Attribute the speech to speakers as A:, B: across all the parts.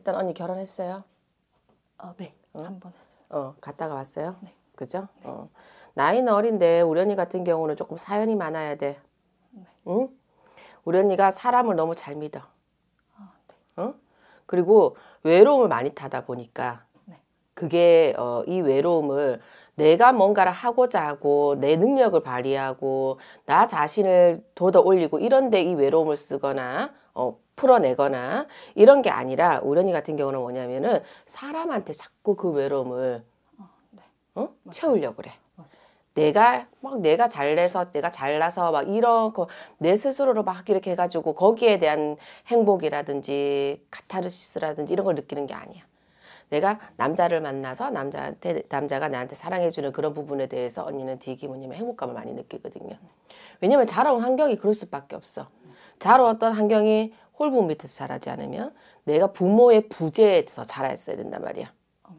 A: 일단 언니 결혼했어요? 어, 네. 어? 한번 했어요. 어, 갔다가 왔어요? 네. 그죠? 네. 어. 나이는 어린데 우리 언니 같은 경우는 조금 사연이 많아야 돼. 네. 응? 우리 언니가 사람을 너무 잘 믿어. 아, 네. 응? 그리고 외로움을 많이 타다 보니까 그게 어, 이 외로움을 내가 뭔가를 하고자 하고 내 능력을 발휘하고 나 자신을 돋아 올리고 이런데 이 외로움을 쓰거나 어, 풀어내거나 이런 게 아니라 우연히 같은 경우는 뭐냐면은 사람한테 자꾸 그 외로움을 어, 네. 어? 채우려고 그래. 내가 막 내가 잘내서 내가 잘나서 막 이런 거내 스스로로 막 이렇게 해가지고 거기에 대한 행복이라든지 카타르시스라든지 이런 걸 느끼는 게 아니야. 내가 남자를 만나서 남자한테 남자가 나한테 사랑해주는 그런 부분에 대해서 언니는 되게 뭐냐면 행복감을 많이 느끼거든요. 왜냐면 자라온 환경이 그럴 수밖에 없어. 자라왔던 환경이 홀부모 밑에서 자라지 않으면 내가 부모의 부재에서 자라했어야 된단 말이야. 어,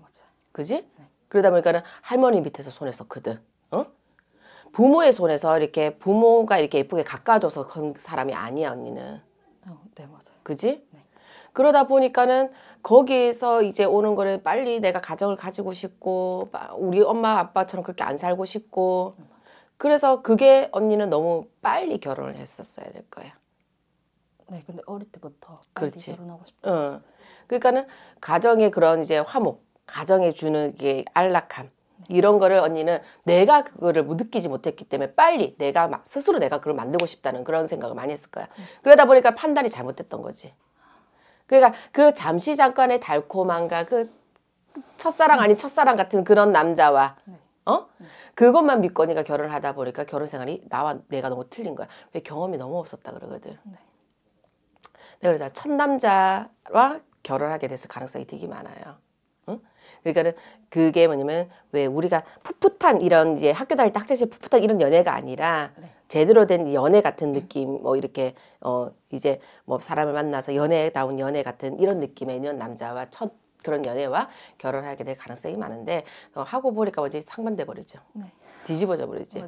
A: 그지? 네. 그러다 보니까는 할머니 밑에서 손에 썼거든. 어? 부모의 손에서 이렇게 부모가 이렇게 예쁘게 가까워져서 큰 사람이 아니야 언니는. 어, 네 맞아. 그지? 그러다 보니까는 거기에서 이제 오는 거를 빨리 내가 가정을 가지고 싶고 우리 엄마 아빠처럼 그렇게 안 살고 싶고 그래서 그게 언니는 너무 빨리 결혼을 했었어야 될 거야.
B: 네, 근데 어릴 때부터 빨리 그렇지. 결혼하고
A: 싶다. 응. 어. 그러니까는 가정의 그런 이제 화목, 가정에 주는 게 안락함 네. 이런 거를 언니는 내가 그거를 뭐 느끼지 못했기 때문에 빨리 내가 막 스스로 내가 그걸 만들고 싶다는 그런 생각을 많이 했을 거야. 네. 그러다 보니까 판단이 잘못됐던 거지. 그러니까 그 잠시 잠깐의 달콤함과 그 첫사랑 아닌 첫사랑 같은 그런 남자와 네. 어? 그것만 믿거니까 결혼을 하다 보니까 결혼 생활이 나와 내가 너무 틀린 거야. 왜 경험이 너무 없었다 그러거든. 네, 네 그러자 첫 남자와 결혼하게 됐을 가능성이 되게 많아요. 응? 그러니까는 그게 뭐냐면 왜 우리가 풋풋한 이런 이제 학교 다닐 때 학창시절 풋풋한 이런 연애가 아니라 네. 제대로 된 연애 같은 네. 느낌 뭐 이렇게 어 이제 뭐 사람을 만나서 연애다운 연애 같은 이런 느낌의 이런 남자와 첫 그런 연애와 결혼하게 될 가능성이 많은데 어, 하고 보니까 어제 상반돼 버리죠. 네. 뒤집어져 버리지.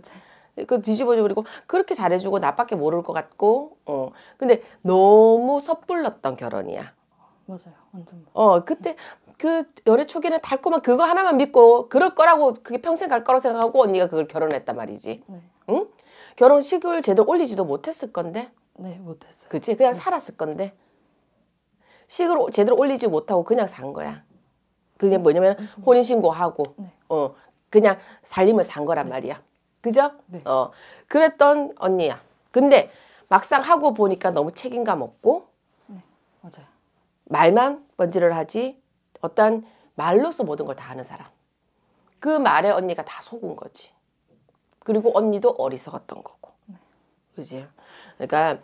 A: 그 뒤집어져 버리고 그렇게 잘해주고 나밖에 모를 것 같고 어 근데 너무 섣불렀던 결혼이야. 맞아요, 완전. 맞아요. 어 그때 그 연애 초기는 달콤한 그거 하나만 믿고 그럴 거라고 그게 평생 갈 거라고 생각하고 언니가 그걸 결혼했단 말이지. 네. 응? 결혼식을 제대로 올리지도 못했을 건데. 네, 못했어요. 그치? 그냥 네. 살았을 건데. 식을 제대로 올리지 못하고 그냥 산 거야. 그게 네, 뭐냐면 뭐 혼인신고하고, 네. 어, 그냥 살림을 산 거란 네. 말이야. 그죠? 네. 어, 그랬던 언니야. 근데 막상 하고 보니까 너무 책임감 없고, 맞아요. 말만 번지를 하지, 어떤 말로서 모든 걸 다 하는 사람. 그 말에 언니가 다 속은 거지. 그리고 언니도 어리석었던 거고. 그지? 그러니까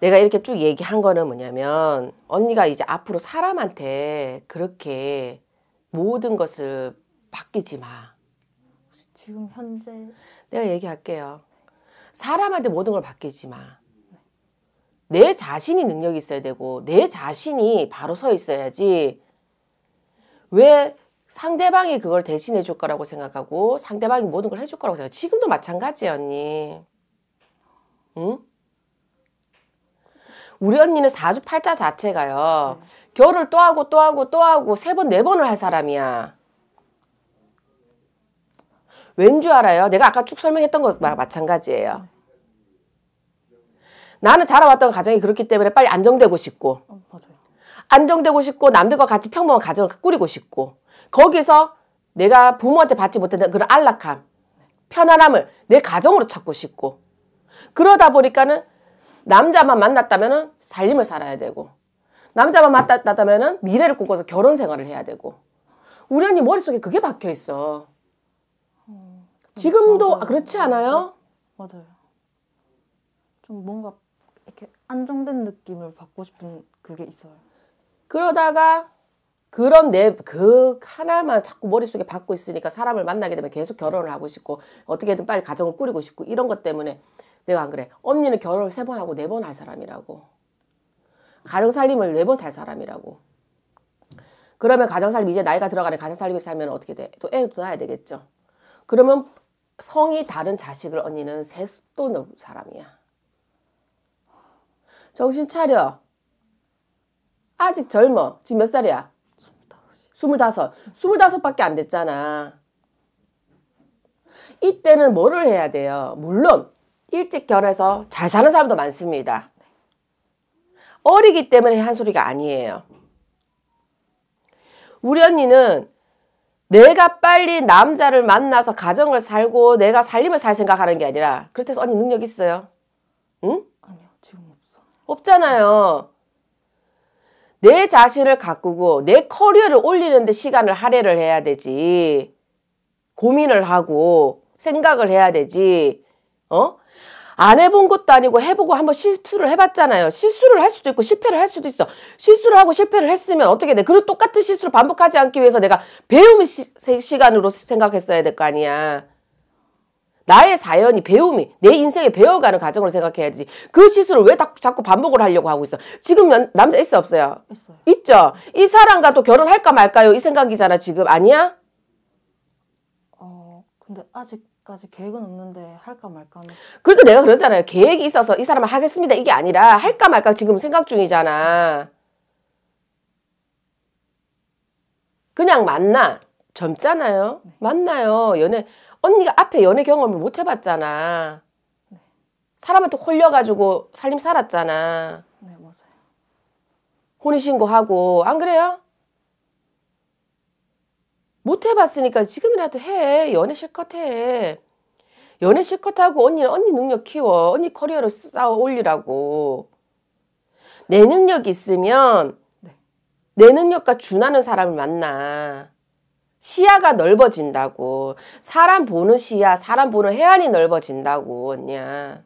A: 내가 이렇게 쭉 얘기한 거는 뭐냐면 언니가 이제 앞으로 사람한테 그렇게 모든 것을 맡기지 마.
B: 지금 현재
A: 내가 얘기할게요. 사람한테 모든 걸 맡기지 마. 내 자신이 능력이 있어야 되고 내 자신이 바로 서 있어야지 왜 상대방이 그걸 대신해 줄 거라고 생각하고 상대방이 모든 걸 해줄 거라고 생각. 지금도 마찬가지 언니. 응? 우리 언니는 사주팔자 자체가요. 음. 결을 또 하고 또 하고 또 하고 세 번 네 번을 할 사람이야. 왠 줄 알아요? 내가 아까 쭉 설명했던 것 마찬가지예요. 네. 나는 자라왔던 가정이 그렇기 때문에 빨리 안정되고 싶고. 어, 맞아요. 안정되고 싶고 남들과 같이 평범한 가정을 꾸리고 싶고 거기서 내가 부모한테 받지 못했던 그런 안락함, 편안함을 내 가정으로 찾고 싶고 그러다 보니까는 남자만 만났다면은 살림을 살아야 되고 남자만 만났다면은 미래를 꿈꿔서 결혼 생활을 해야 되고 우리 언니 머릿속에 그게 박혀 있어. 지금도 맞아요. 그렇지 않아요? 맞아요. 좀 뭔가
B: 이렇게 안정된 느낌을 받고 싶은 그게 있어요.
A: 그러다가 그런 내 그 하나만 자꾸 머릿속에 받고 있으니까 사람을 만나게 되면 계속 결혼을 하고 싶고 어떻게든 빨리 가정을 꾸리고 싶고 이런 것 때문에 내가 안 그래. 언니는 결혼을 세 번 하고 네 번 할 사람이라고. 가정 살림을 네 번 살 사람이라고. 그러면 가정 살림 이제 나이가 들어가는 가정 살림을 살면 어떻게 돼? 또 애도 낳아야 되겠죠. 그러면 성이 다른 자식을 언니는 세또 넘은 사람이야. 정신 차려. 아직 젊어. 지금 몇 살이야? 25. 25. 25밖에 안 됐잖아. 이때는 뭐를 해야 돼요? 물론 일찍 결해서 잘 사는 사람도 많습니다. 어리기 때문에 한 소리가 아니에요. 우리 언니는 내가 빨리 남자를 만나서 가정을 살고 내가 살림을 살 생각하는 게 아니라 그렇다 해서 언니 능력 있어요? 응? 아니요 지금 없어. 없잖아요. 내 자신을 가꾸고 내 커리어를 올리는데 시간을 할애를 해야 되지. 고민을 하고 생각을 해야 되지. 어? 안 해본 것도 아니고 해보고 한번 실수를 해봤잖아요. 실수를 할 수도 있고 실패를 할 수도 있어. 실수를 하고 실패를 했으면 어떻게 돼? 그리고 똑같은 실수를 반복하지 않기 위해서 내가 배움의 시, 간으로 생각했어야 될 거 아니야. 나의 사연이 배움이 내 인생에 배워가는 과정을 생각해야지 그 실수를 왜 자꾸 반복을 하려고 하고 있어 지금 연, 남자 있어 없어요? 있어요 있죠 이 사람과 또 결혼할까 말까요 이 생각이잖아 지금 아니야?
B: 어 근데 아직까지 계획은 없는데 할까 말까 하
A: 그러니까 내가 그러잖아요 계획이 있어서 이 사람을 하겠습니다 이게 아니라 할까 말까 지금 생각 중이잖아 그냥 만나 젊잖아요 네. 만나요 연애 언니가 앞에 연애 경험을 못 해봤잖아. 네. 사람한테 홀려가지고 살림 살았잖아. 네, 맞아요. 혼인신고하고, 안 그래요? 못 해봤으니까 지금이라도 해. 연애 실컷 해. 연애 실컷 하고 언니는 언니 능력 키워. 언니 커리어를 쌓아 올리라고. 내 능력이 있으면 네. 내 능력과 준하는 사람을 만나. 시야가 넓어진다고. 사람 보는 시야, 사람 보는 해안이 넓어진다고, 언니야.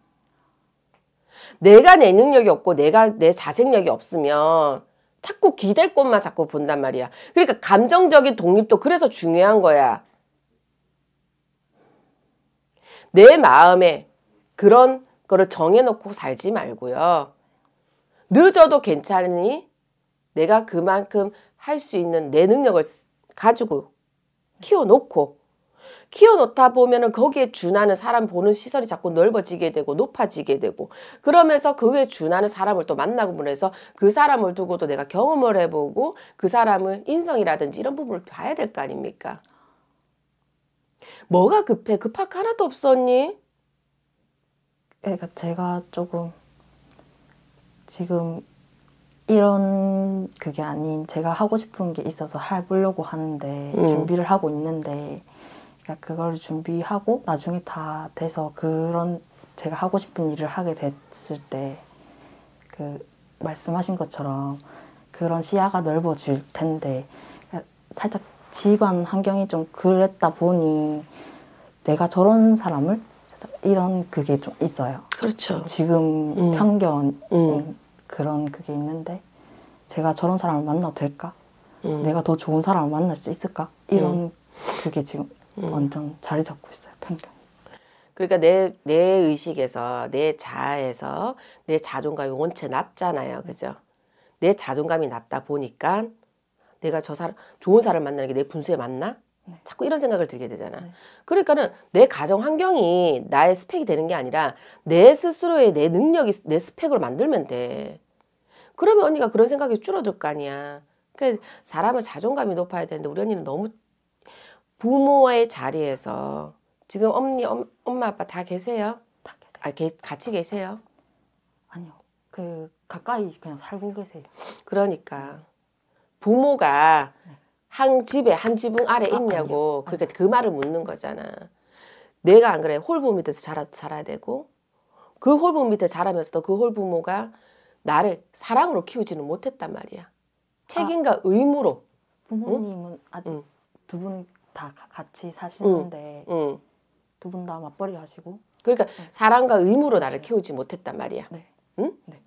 A: 내가 내 능력이 없고 내가 내 자생력이 없으면 자꾸 기댈 곳만 자꾸 본단 말이야. 그러니까 감정적인 독립도 그래서 중요한 거야. 내 마음에 그런 거를 정해놓고 살지 말고요. 늦어도 괜찮으니 내가 그만큼 할 수 있는 내 능력을 가지고 키워놓고 키워놓다 보면은 거기에 준하는 사람 보는 시설이 자꾸 넓어지게 되고 높아지게 되고 그러면서 그에 준하는 사람을 또 만나고 그래서 그 사람을 두고도 내가 경험을 해보고 그 사람은 인성이라든지 이런 부분을 봐야 될 거 아닙니까? 뭐가 급해? 급할 거 하나도 없었니?
B: 그러니까 제가 조금 지금 이런 그게 아닌 제가 하고 싶은 게 있어서 해보려고 하는데 음. 준비를 하고 있는데 그러니까 그걸 준비하고 나중에 다 돼서 그런 제가 하고 싶은 일을 하게 됐을 때 그 말씀하신 것처럼 그런 시야가 넓어질 텐데 살짝 집안 환경이 좀 그랬다 보니 내가 저런 사람을 이런 그게 좀 있어요. 그렇죠. 지금 음. 편견 음. 음. 그런 그게 있는데 제가 저런 사람을 만나도 될까? 음. 내가 더 좋은 사람을 만날 수 있을까? 이런 음. 그게 지금 음. 완전 자리 잡고 있어요 편견.
A: 그러니까 내, 내 의식에서, 내 자아에서 내 자존감이 원체 낮잖아요. 그죠? 내 자존감이 낮다 보니까 내가 저 사람, 좋은 사람 을 만나는 게 내 분수에 맞나? 네. 자꾸 이런 생각을 들게 되잖아. 네. 그러니까는 내 가정 환경이 나의 스펙이 되는 게 아니라 내 스스로의 내 능력이 내스펙으 만들면 돼. 그러면 언니가 그런 생각이 줄어들 거 아니야. 그러니까 사람은 자존감이 높아야 되는데 우리 언니는 너무 부모의 자리에서 지금 엄니 엄, 엄마 아빠 다 계세요? 다 계세요. 아, 게, 같이 계세요? 아니요. 그 가까이 그냥 살고 계세요. 그러니까 네. 부모가 네. 한 집에 한 지붕 아래 아, 있냐고 아. 그렇게 그 말을 묻는 거잖아. 내가 안 그래 홀부 밑에서 자라, 자라야 되고 그홀부 밑에 자라면서도 그 홀부모가 나를 사랑으로 키우지는 못했단 말이야. 아. 책임과 아, 의무로.
B: 부모님은
A: 응? 아직 응. 두분 다 같이 사시는데 응. 두분 다 맞벌이 하시고. 그러니까 사랑과 의무로 나를 키우지 못했단 말이야. 네. 응? 네.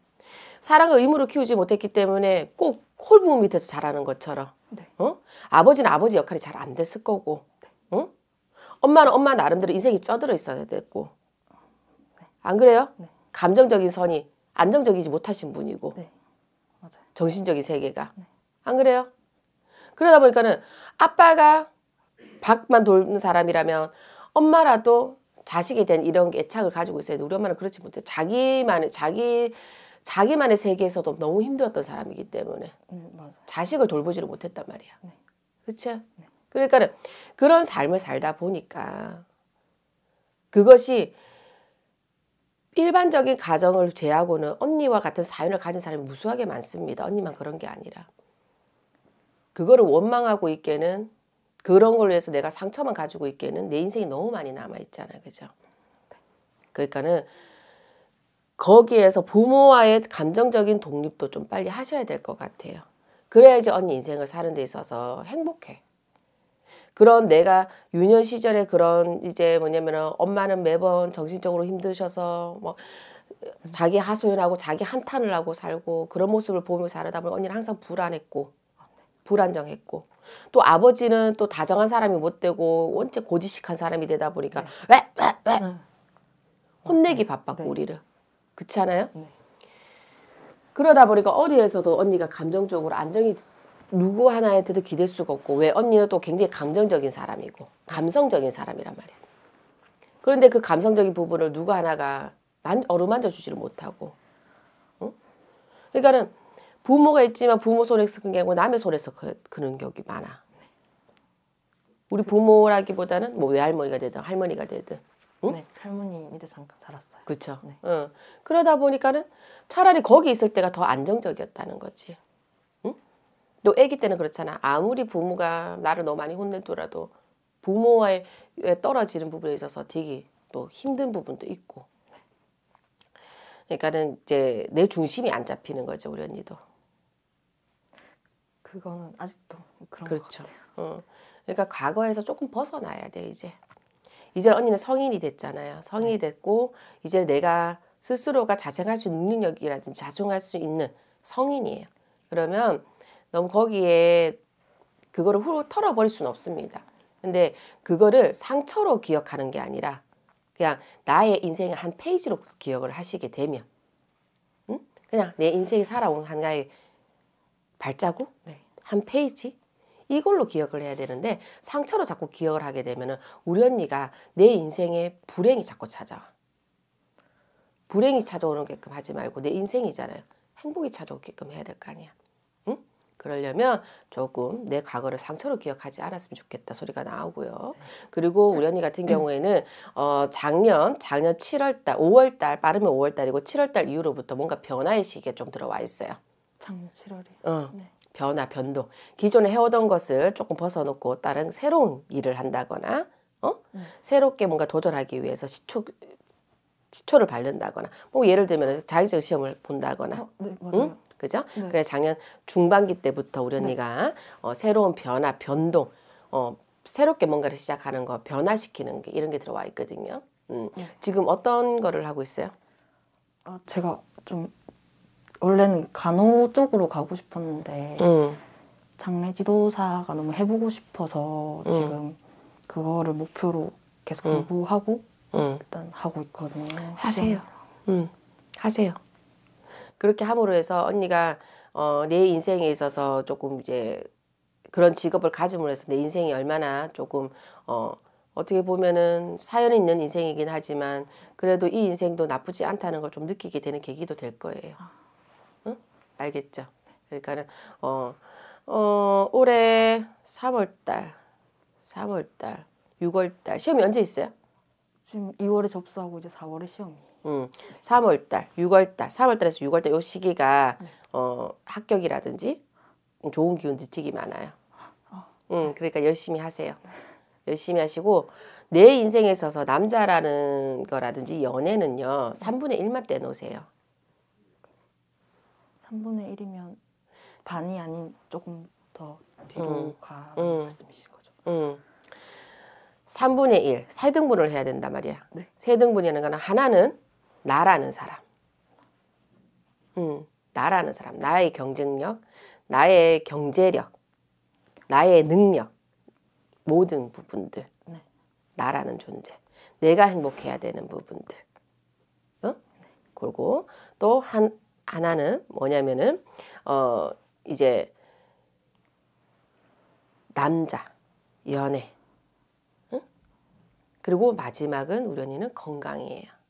A: 사랑과 의무로 키우지 못했기 때문에 꼭 콜부모 밑에서 자라는 것처럼 네. 어? 아버지는 아버지 역할이 잘 안 됐을 거고 네. 어? 엄마는 엄마 나름대로 인생이 쪄들어 있어야 됐고 네. 안 그래요? 네. 감정적인 선이 안정적이지 못하신 분이고 네. 정신적인 세계가 네. 안 그래요? 그러다 보니까는 아빠가 밖만 돌는 사람이라면 엄마라도 자식이된 이런 애착을 가지고 있어야 돼. 우리 엄마는 그렇지 못해. 자기만의 자기 자기만의 세계에서도 너무 힘들었던 사람이기 때문에 음, 자식을 돌보지를 못했단 말이야. 네. 그렇죠? 네. 그러니까 그런 삶을 살다 보니까 그것이 일반적인 가정을 제하고는 언니와 같은 사연을 가진 사람이 무수하게 많습니다. 언니만 그런 게 아니라. 그거를 원망하고 있기에는 그런 걸로 해서 내가 상처만 가지고 있기는내 인생이 너무 많이 남아있잖아요. 그죠? 네. 그러니까는 거기에서 부모와의 감정적인 독립도 좀 빨리 하셔야 될 것 같아요. 그래야지 언니 인생을 사는 데 있어서 행복해. 그런 내가 유년 시절에 그런 이제 뭐냐면은 엄마는 매번 정신적으로 힘드셔서 뭐 자기 하소연하고 자기 한탄을 하고 살고 그런 모습을 보며 자라다 보면 언니는 항상 불안했고 불안정했고 또 아버지는 또 다정한 사람이 못 되고 원체 고지식한 사람이 되다 보니까 왜 왜왜 네. 네. 혼내기 바빴고 네. 우리를 그렇지 않아요? 네. 그러다 보니까 어디에서도 언니가 감정적으로 안정이 누구 하나한테도 기댈 수가 없고 왜 언니는 또 굉장히 감정적인 사람이고 감성적인 사람이란 말이야. 그런데 그 감성적인 부분을 누구 하나가 만, 어루만져 주지를 못하고 응? 어? 그러니까는 부모가 있지만 부모 손에서 그게 아니고 남의 손에서 그, 그 격이 많아. 네. 우리 부모라기보다는 뭐 외할머니가 되든 할머니가 되든 응? 어? 네, 할머니 밑에 잠깐 살았어요. 그렇죠. 네. 응. 어. 그러다 보니까는 차라리 거기 있을 때가 더 안정적이었다는 거지. 응? 너 아기 때는 그렇잖아. 아무리 부모가 나를 너무 많이 혼내더라도 부모와의 떨어지는 부분에 있어서 되게 또 힘든 부분도 있고. 그러니까는 이제 내 중심이 안 잡히는 거죠 우리 언니도. 그거는 아직도 그런 그렇죠. 것 같아요. 응. 어. 그러니까 과거에서 조금 벗어나야 돼 이제. 이제 언니는 성인이 됐잖아요. 성인이 네. 됐고 이제 내가 스스로가 자생할 수 있는 능력이라든지 자송할 수 있는 성인이에요. 그러면 너무 거기에 그거를 후로 털어버릴 수는 없습니다. 근데 그거를 상처로 기억하는 게 아니라 그냥 나의 인생의 한 페이지로 기억을 하시게 되면 응? 그냥 내 인생이 살아온 하나의 발자국 네. 한 페이지 이걸로 기억을 해야 되는데 상처로 자꾸 기억을 하게 되면 우리 언니가 내 인생에 불행이 자꾸 찾아와. 불행이 찾아오게끔 하지 말고 내 인생이잖아요. 행복이 찾아오게끔 해야 될 거 아니야. 응? 그러려면 조금 내 과거를 상처로 기억하지 않았으면 좋겠다 소리가 나오고요. 그리고 우리 언니 같은 경우에는 어 작년 작년 7월달, 5월달 빠르면 5월달이고 7월달 이후로부터 뭔가 변화의 시기에 좀 들어와 있어요.
B: 작년 7월이요.
A: 어. 네. 변화, 변동. 기존에 해오던 것을 조금 벗어놓고 다른 새로운 일을 한다거나, 어? 음. 새롭게 뭔가 도전하기 위해서 시초, 시초를 바른다거나, 뭐 예를 들면 자격증 시험을 본다거나, 어, 네, 응? 그죠? 네. 그래 작년 중반기 때부터 우리 네. 언니가 네. 어, 새로운 변화, 변동, 어, 새롭게 뭔가를 시작하는 거, 변화시키는 게 이런 게 들어와 있거든요. 음. 네. 지금 어떤 거를 하고 있어요?
B: 아, 제가 좀 원래는 간호 쪽으로 가고 싶었는데 음. 장례 지도사가 너무 해보고 싶어서 음. 지금 그거를 목표로 계속 음. 공부하고 일단 하고 있거든요. 하세요. 음, 하세요.
A: 그렇게 함으로 해서 언니가 어, 내 인생에 있어서 조금 이제 그런 직업을 가짐으로 해서 내 인생이 얼마나 조금 어, 어떻게 보면은 사연이 있는 인생이긴 하지만 그래도 이 인생도 나쁘지 않다는 걸 좀 느끼게 되는 계기도 될 거예요. 아. 알겠죠? 그러니까는 어, 어 올해 3월달, 3월달, 6월달 시험이 언제 있어요?
B: 지금 2월에 접수하고 이제 4월에 시험이.
A: 음, 3월달, 6월달, 3월달에서 6월달 요 시기가 네. 어 합격이라든지 좋은 기운들 되게 많아요. 아, 음, 네. 그러니까 열심히 하세요. 열심히 하시고 내 인생에 있어서 남자라는 거라든지 연애는요 3분의 1만 떼놓으세요.
B: 3분의 1이면 반이 아닌 조금 더 뒤로 음. 가
A: 음. 말씀이신 거죠. 음. 3분의 1, 세 등분을 해야 된단 말이야. 네. 세 등분이라는 거는 하나는 나라는 사람. 음, 나라는 사람, 나의 경쟁력, 나의 경제력, 나의 능력, 모든 부분들. 네. 나라는 존재. 내가 행복해야 되는 부분들. 네. 그리고 또한 하나는 뭐냐면은 어 이제 남자 연애 응? 그리고 마지막은 우연히는 건강이에요.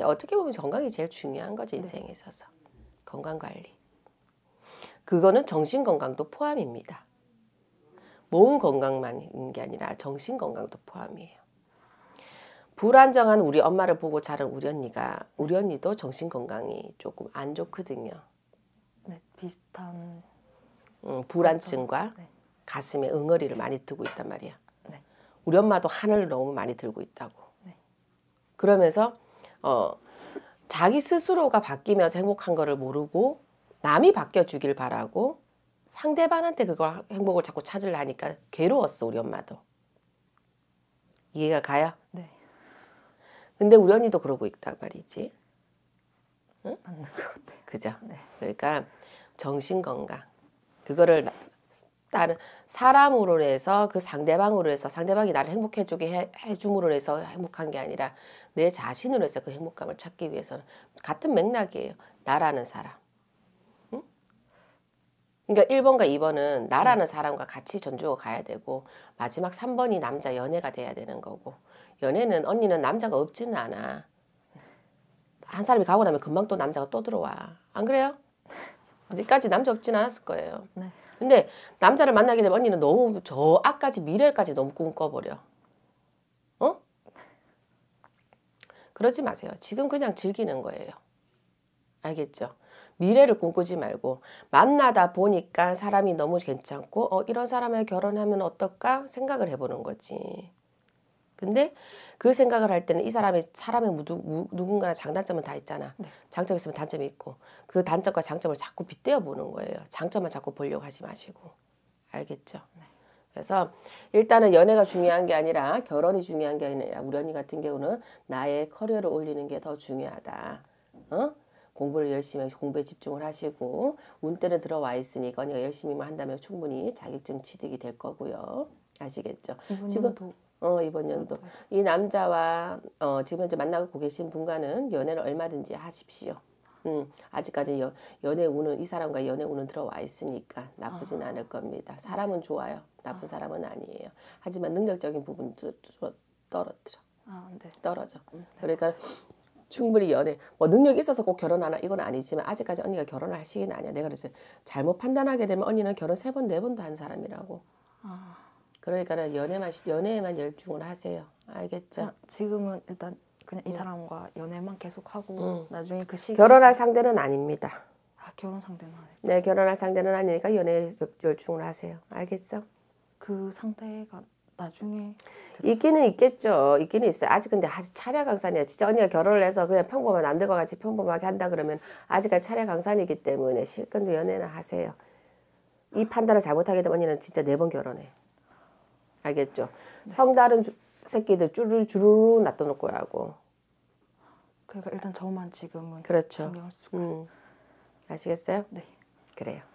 A: 이 어떻게 보면 건강이 제일 중요한 거죠 네. 인생에 있어서 건강 관리. 그거는 정신 건강도 포함입니다. 몸 건강만인 게 아니라 정신 건강도 포함이에요. 불안정한 우리 엄마를 보고 자란 우리 언니가 우리 언니도 정신 건강이 조금 안 좋거든요. 네, 비슷한 음, 불안증과 그렇죠. 네. 가슴에 응어리를 많이 두고 있단 말이야. 네. 우리 엄마도 하늘을 너무 많이 들고 있다고. 네. 그러면서 어, 자기 스스로가 바뀌면서 행복한 거를 모르고 남이 바뀌어 주길 바라고 상대방한테 그걸 행복을 자꾸 찾으려 하니까 괴로웠어 우리 엄마도. 이해가 가요? 네. 근데 우연히도 그러고 있단 말이지. 응? 맞는 것 같아. 그죠? 네. 그러니까 정신 건강 그거를 다른 사람으로 해서 그 상대방으로 해서 상대방이 나를 행복해주게 해, 해줌으로 해서 행복한 게 아니라 내 자신으로 해서 그 행복감을 찾기 위해서는 같은 맥락이에요. 나라는 사람. 그러니까 1번과 2번은 나라는 음. 사람과 같이 전주고 가야 되고 마지막 3번이 남자 연애가 돼야 되는 거고 연애는 언니는 남자가 없지는 않아. 한 사람이 가고 나면 금방 또 남자가 또 들어와. 안 그래요? 어디까지 남자 없진 않았을 거예요. 네. 근데 남자를 만나게 되면 언니는 너무 저 앞까지 미래까지 너무 꿈꿔버려. 어? 그러지 마세요. 지금 그냥 즐기는 거예요. 알겠죠? 미래를 꿈꾸지 말고 만나다 보니까 사람이 너무 괜찮고 어, 이런 사람과 결혼하면 어떨까 생각을 해보는 거지. 근데 그 생각을 할 때는 이 사람의 사람의 누, 누군가나 장단점은 다 있잖아. 네. 장점 있으면 단점이 있고 그 단점과 장점을 자꾸 빗대어 보는 거예요. 장점만 자꾸 보려고 하지 마시고 알겠죠? 네. 그래서 일단은 연애가 중요한 게 아니라 결혼이 중요한 게 아니라 우리 언니 같은 경우는 나의 커리어를 올리는 게 더 중요하다. 어? 공부를 열심히 공부에 집중을 하시고 운때는 들어와 있으니까 언 열심히만 한다면 충분히 자격증 취득이 될 거고요. 아시겠죠? 지금 연도. 어, 이번 연도. 아, 네. 이 남자와 어, 지금 현재 만나고 계신 분과는 연애를 얼마든지 하십시오. 음, 아직까지 연, 연애 운은 이 사람과 연애 운은 들어와 있으니까 나쁘진 아 않을 겁니다. 사람은 좋아요. 나쁜 아 사람은 아니에요. 하지만 능력적인 부분도 떨어뜨려. 아, 네. 떨어져. 음, 네. 그러니까 충분히 연애 뭐 능력이 있어서 꼭 결혼하나 이건 아니지만 아직까지 언니가 결혼할 시기는 아니야 내가 그래서 잘못 판단하게 되면 언니는 결혼 세 번 네 번도 한 사람이라고 아... 그러니까는 연애만 연애에만 열중을 하세요 알겠죠 지금은 일단 그냥 이 음. 사람과 응. 연애만 계속하고 응. 음. 나중에 그 시기 결혼할 상대는 아닙니다 아 결혼 상대는 아니네 결혼할 상대는 아니니까 연애 열중을 하세요 알겠어 그 상대가 나중에 있기는 있겠죠. 있기는 있어요. 아직 근데 아직 차례 강산이야. 진짜 언니가 결혼을 해서 그냥 평범한 남들과 같이 평범하게 한다 그러면 아직까지 차례 강산이기 때문에 실컷 연애는 하세요. 이 판단을 잘못하게 되면 언니는 진짜 네 번 결혼해. 알겠죠? 네. 성다른 새끼들 쭈루쭈루 놔둬놓을 거라고.
B: 그러니까 일단 저만 지금은 그렇죠. 신경 쓰고. 음. 아시겠어요? 네.
A: 그래요.